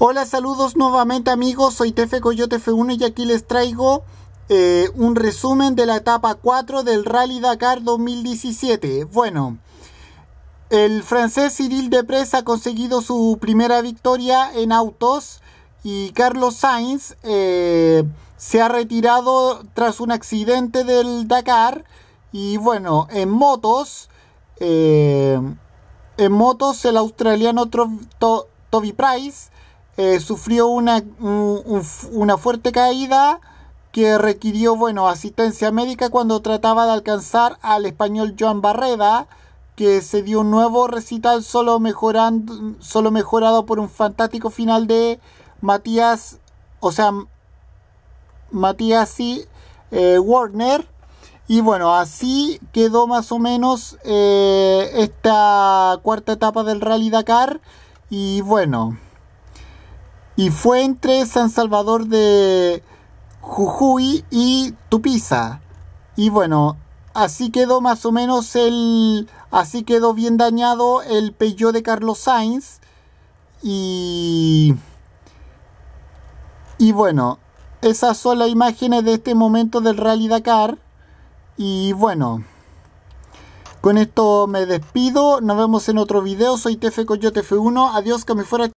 Hola, saludos nuevamente amigos, soy Tefe Coyote F1 y aquí les traigo eh, un resumen de la etapa 4 del Rally Dakar 2017. Bueno, el francés Cyril Depres ha conseguido su primera victoria en autos y Carlos Sainz eh, se ha retirado tras un accidente del Dakar y bueno, en motos... Eh, en motos el australiano Toby Price eh, sufrió una, una fuerte caída que requirió bueno, asistencia médica cuando trataba de alcanzar al español Joan Barreda, que se dio un nuevo recital solo, mejorando, solo mejorado por un fantástico final de Matías, o sea, Matías y eh, Warner. Y bueno, así quedó más o menos eh, esta cuarta etapa del Rally Dakar. Y bueno y fue entre San Salvador de Jujuy y Tupiza. Y bueno, así quedó más o menos el... Así quedó bien dañado el Peugeot de Carlos Sainz. Y... Y bueno, esas son las imágenes de este momento del Rally Dakar. Y bueno, con esto me despido. Nos vemos en otro video. Soy Tefe Coyote F1. Adiós, que me fuera.